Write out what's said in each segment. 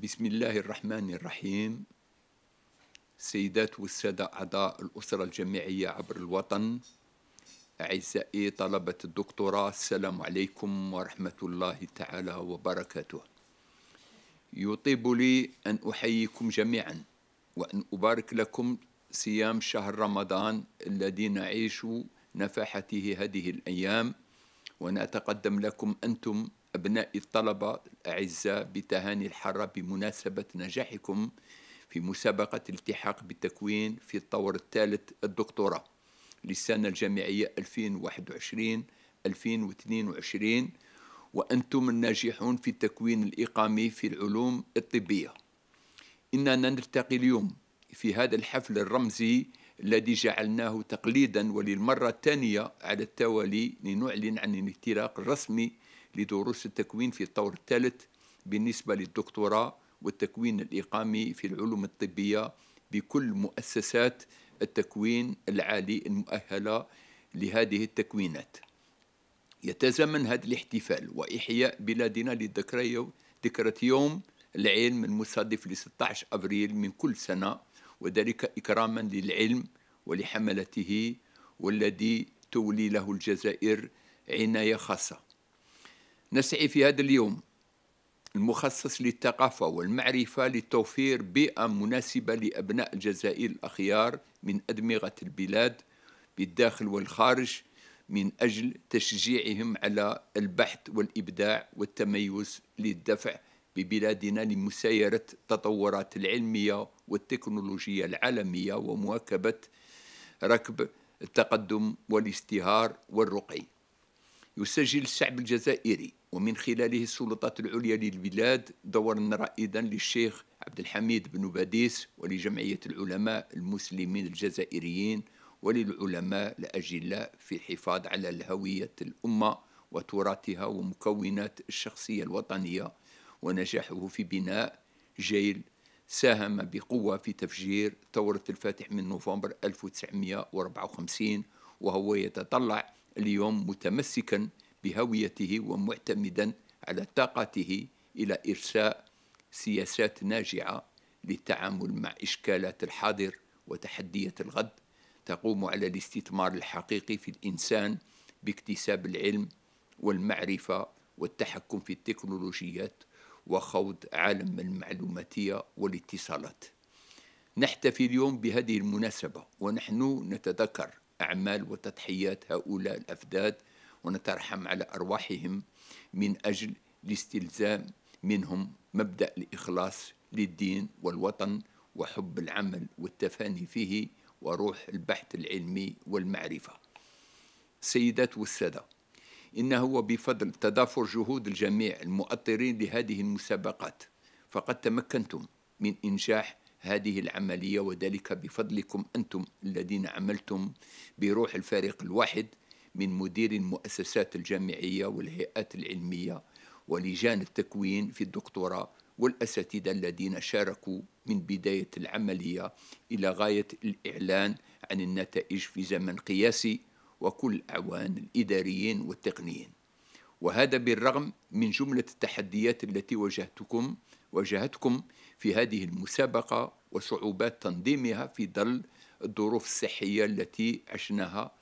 بسم الله الرحمن الرحيم السيدات والسادة أعضاء الأسرة الجامعية عبر الوطن أعزائي طلبة الدكتوراه السلام عليكم ورحمة الله تعالى وبركاته يطيب لي أن أحييكم جميعا وأن أبارك لكم صيام شهر رمضان الذي نعيش نفحته هذه الأيام ونتقدم لكم أنتم أبناء الطلبة الأعزاء بتهاني الحارة بمناسبة نجاحكم في مسابقة الالتحاق بالتكوين في الطور الثالث الدكتوراه للسنة الجامعية 2021-2022 وأنتم الناجحون في التكوين الإقامي في العلوم الطبية إننا نلتقي اليوم في هذا الحفل الرمزي الذي جعلناه تقليدا وللمرة الثانية على التوالي لنعلن عن الانطلاق الرسمي لدروس التكوين في الطور الثالث بالنسبة للدكتوراه والتكوين الإقامي في العلوم الطبية بكل مؤسسات التكوين العالي المؤهلة لهذه التكوينات يتزمن هذا الاحتفال وإحياء بلادنا لذكرى يوم العلم المصادف ل 16 أبريل من كل سنة وذلك إكراما للعلم ولحملته والذي تولي له الجزائر عناية خاصة نسعى في هذا اليوم المخصص للثقافة والمعرفة لتوفير بيئة مناسبة لأبناء الجزائر الأخيار من أدمغة البلاد بالداخل والخارج من أجل تشجيعهم على البحث والإبداع والتميز للدفع ببلادنا لمسايرة التطورات العلمية والتكنولوجية العالمية ومواكبة ركب التقدم والازدهار والرقي يسجل الشعب الجزائري ومن خلاله السلطات العليا للبلاد دورا رائدا للشيخ عبد الحميد بن باديس ولجمعية العلماء المسلمين الجزائريين وللعلماء الأجلاء في الحفاظ على الهوية الأمة وتراثها ومكونات الشخصية الوطنية ونجاحه في بناء جيل ساهم بقوة في تفجير ثورة الفاتح من نوفمبر 1954 وهو يتطلع اليوم متمسكا بهويته ومعتمدا على طاقته الى ارساء سياسات ناجعه للتعامل مع اشكالات الحاضر وتحديات الغد تقوم على الاستثمار الحقيقي في الانسان باكتساب العلم والمعرفه والتحكم في التكنولوجيات وخوض عالم المعلوماتيه والاتصالات نحتفي اليوم بهذه المناسبه ونحن نتذكر أعمال وتضحيات هؤلاء الأفداد ونترحم على أرواحهم من أجل الاستلزام منهم مبدأ الإخلاص للدين والوطن وحب العمل والتفاني فيه وروح البحث العلمي والمعرفة سيدات والسادة إنه وبفضل تضافر جهود الجميع المؤطرين لهذه المسابقات فقد تمكنتم من إنجاح هذه العملية وذلك بفضلكم أنتم الذين عملتم بروح الفريق الواحد من مدير المؤسسات الجامعية والهيئات العلمية ولجان التكوين في الدكتوراه والأساتذة الذين شاركوا من بداية العملية إلى غاية الإعلان عن النتائج في زمن قياسي وكل أعوان الإداريين والتقنيين وهذا بالرغم من جملة التحديات التي واجهتكم واجهتكم في هذه المسابقة وصعوبات تنظيمها في ظل الظروف الصحية التي عشناها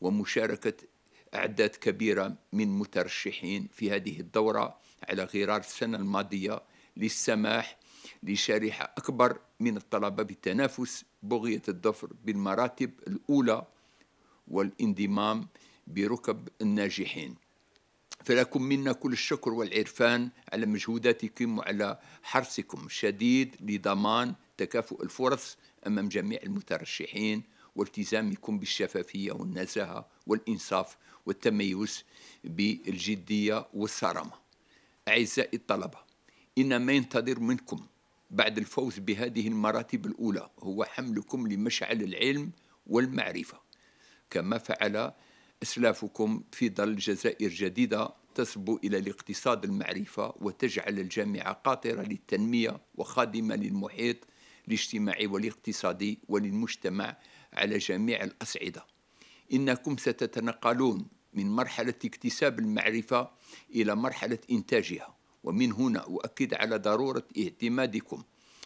ومشاركة أعداد كبيرة من مترشحين في هذه الدورة على غرار السنة الماضية للسماح لشريحة أكبر من الطلبة بالتنافس بغية الظفر بالمراتب الأولى والانضمام بركب الناجحين فلكم منا كل الشكر والعرفان على مجهوداتكم وعلى حرصكم الشديد لضمان تكافؤ الفرص أمام جميع المترشحين والتزامكم بالشفافية والنزاهة والإنصاف والتميز بالجدية والصرامة أعزائي الطلبة إن ما ينتظر منكم بعد الفوز بهذه المراتب الأولى هو حملكم لمشعل العلم والمعرفة كما فعل إسلافكم في ظل جزائر جديدة تصب إلى الاقتصاد المعرفة وتجعل الجامعة قاطرة للتنمية وخادمة للمحيط الاجتماعي والاقتصادي وللمجتمع على جميع الأصعدة إنكم ستتنقلون من مرحلة اكتساب المعرفة إلى مرحلة إنتاجها ومن هنا أؤكد على ضرورة اعتمادكم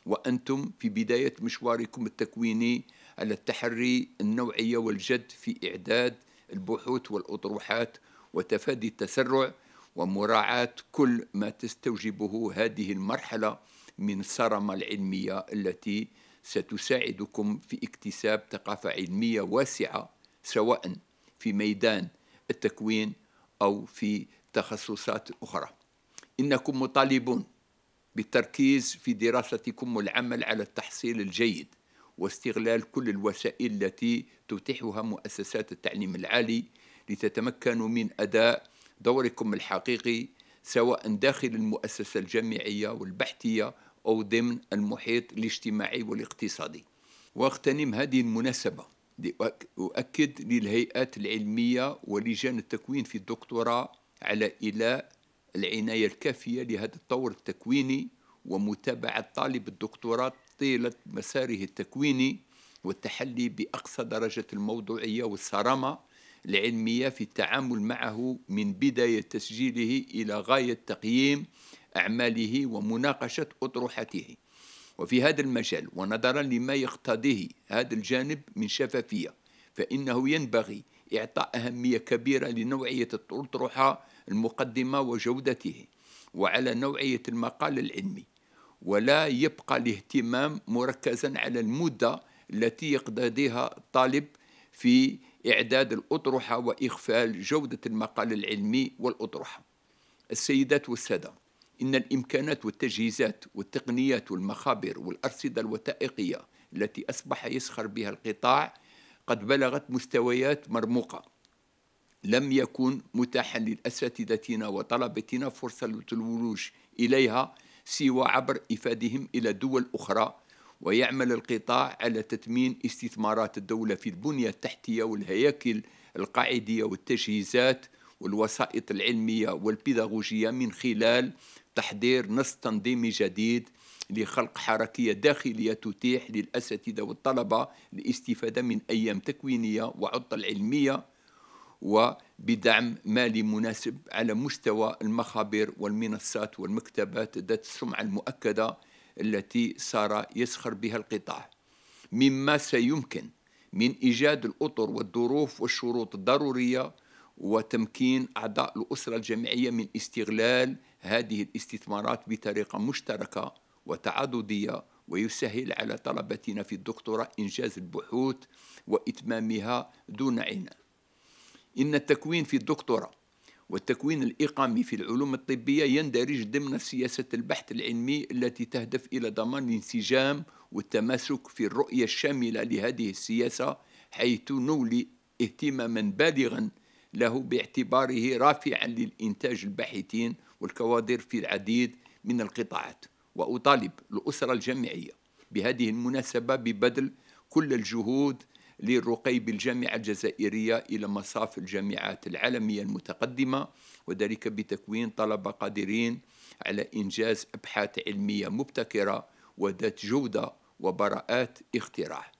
وأنتم في بداية مشواركم التكويني على التحري النوعية والجد في إعداد البحوث والأطروحات وتفادي التسرع ومراعاة كل ما تستوجبه هذه المرحلة من صرمة العلمية التي ستساعدكم في اكتساب ثقافة علمية واسعة سواء في ميدان التكوين أو في تخصصات أخرى إنكم مطالبون بالتركيز في دراستكم والعمل على التحصيل الجيد واستغلال كل الوسائل التي تتيحها مؤسسات التعليم العالي لتتمكنوا من أداء دوركم الحقيقي سواء داخل المؤسسة الجامعية والبحثية أو ضمن المحيط الاجتماعي والاقتصادي واغتنم هذه المناسبة لأؤكد للهيئات العلمية ولجان التكوين في الدكتوراه على إيلاء العناية الكافية لهذا الطور التكويني ومتابعة طالب الدكتوراه طيلة مساره التكويني والتحلي بأقصى درجة الموضوعية والصرامة العلمية في التعامل معه من بداية تسجيله إلى غاية تقييم أعماله ومناقشة أطروحته وفي هذا المجال ونظرا لما يقتضيه هذا الجانب من شفافية فإنه ينبغي إعطاء أهمية كبيرة لنوعية الأطروحة المقدمة وجودته وعلى نوعية المقال العلمي ولا يبقى الاهتمام مركزا على المدة التي يقضيها الطالب في إعداد الأطروحة وإخفال جودة المقال العلمي والأطروحة السيدات والسادة إن الإمكانات والتجهيزات والتقنيات والمخابر والأرصدة الوثائقية التي أصبح يسخر بها القطاع قد بلغت مستويات مرموقة لم يكن متاحا للأساتذتنا وطلبتنا فرصة للولوج إليها سوى عبر إفادهم إلى دول أخرى ويعمل القطاع على تثمين استثمارات الدولة في البنية التحتية والهياكل القاعدية والتجهيزات والوسائط العلمية والبيداغوجية من خلال تحضير نص تنظيمي جديد لخلق حركية داخلية تتيح للأساتذة والطلبة الاستفادة من أيام تكوينية وعطل علمية وبدعم مالي مناسب على مستوى المخابر والمنصات والمكتبات ذات السمعة المؤكدة التي صار يسخر بها القطاع مما سيمكن من إيجاد الأطر والظروف والشروط الضرورية وتمكين أعضاء الأسرة الجمعية من استغلال هذه الاستثمارات بطريقة مشتركة وتعاضدية ويسهل على طلبتنا في الدكتوراه إنجاز البحوث وإتمامها دون عناء إن التكوين في الدكتوراه والتكوين الإقامي في العلوم الطبية يندرج ضمن سياسة البحث العلمي التي تهدف إلى ضمان الانسجام والتماسك في الرؤية الشاملة لهذه السياسة حيث نولي اهتماما بالغا له باعتباره رافعا للإنتاج الباحثين والكوادر في العديد من القطاعات وأطالب الأسرة الجامعية بهذه المناسبة ببذل كل الجهود للرقي بالجامعة الجزائرية إلى مصاف الجامعات العالمية المتقدمة وذلك بتكوين طلبة قادرين على إنجاز أبحاث علمية مبتكرة وذات جودة وبراءات اختراع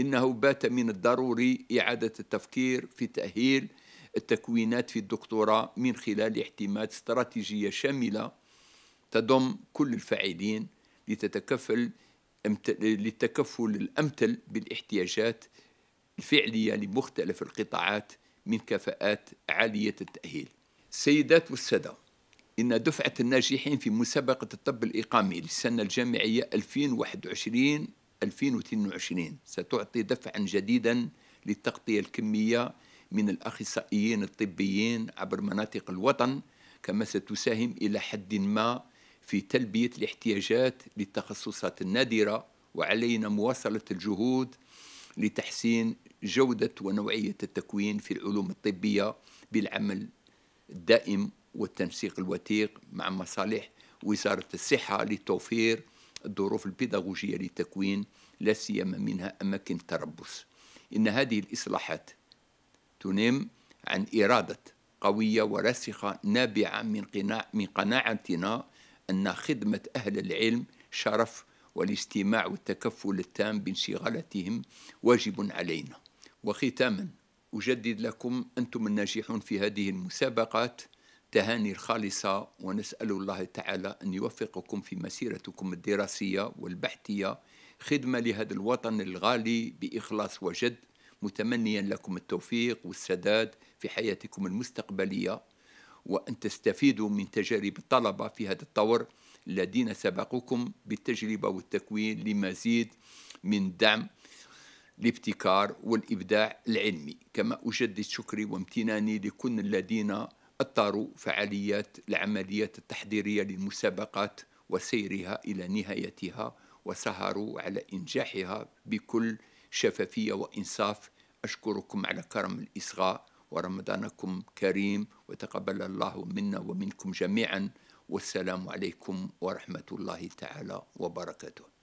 إنه بات من الضروري إعادة التفكير في تأهيل التكوينات في الدكتوراه من خلال احتمال استراتيجية شاملة تضم كل الفاعلين لتتكفل للتكفل الأمثل بالاحتياجات الفعلية لمختلف القطاعات من كفاءات عالية التأهيل السيدات والسادة إن دفعة الناجحين في مسابقة الطب الإقامي للسنة الجامعية 2021-2022 ستعطي دفعا جديدا للتغطية الكمية من الأخصائيين الطبيين عبر مناطق الوطن كما ستساهم إلى حد ما في تلبية الاحتياجات للتخصصات النادرة وعلينا مواصلة الجهود لتحسين جودة ونوعية التكوين في العلوم الطبية بالعمل الدائم والتنسيق الوثيق مع مصالح وزارة الصحة لتوفير الظروف البيداغوجية للتكوين لا سيما منها أماكن التربص إن هذه الإصلاحات تنم عن إرادة قوية وراسخة نابعة من قناع من قناعتنا أن خدمة أهل العلم شرف والاستماع والتكفل التام بانشغالاتهم واجب علينا وختاما أجدد لكم أنتم الناجحون في هذه المسابقات تهاني الخالصة ونسأل الله تعالى أن يوفقكم في مسيرتكم الدراسية والبحثية خدمة لهذا الوطن الغالي بإخلاص وجد متمنيا لكم التوفيق والسداد في حياتكم المستقبلية وأن تستفيدوا من تجارب الطلبة في هذا الطور الذين سبقوكم بالتجربة والتكوين لمزيد من دعم الابتكار والإبداع العلمي كما أجدد شكري وامتناني لكل الذين اطاروا فعاليات العمليات التحضيرية للمسابقات وسيرها إلى نهايتها وسهروا على إنجاحها بكل شفافية وإنصاف أشكركم على كرم الإصغاء ورمضانكم كريم وتقبل الله منا ومنكم جميعا والسلام عليكم ورحمة الله تعالى وبركاته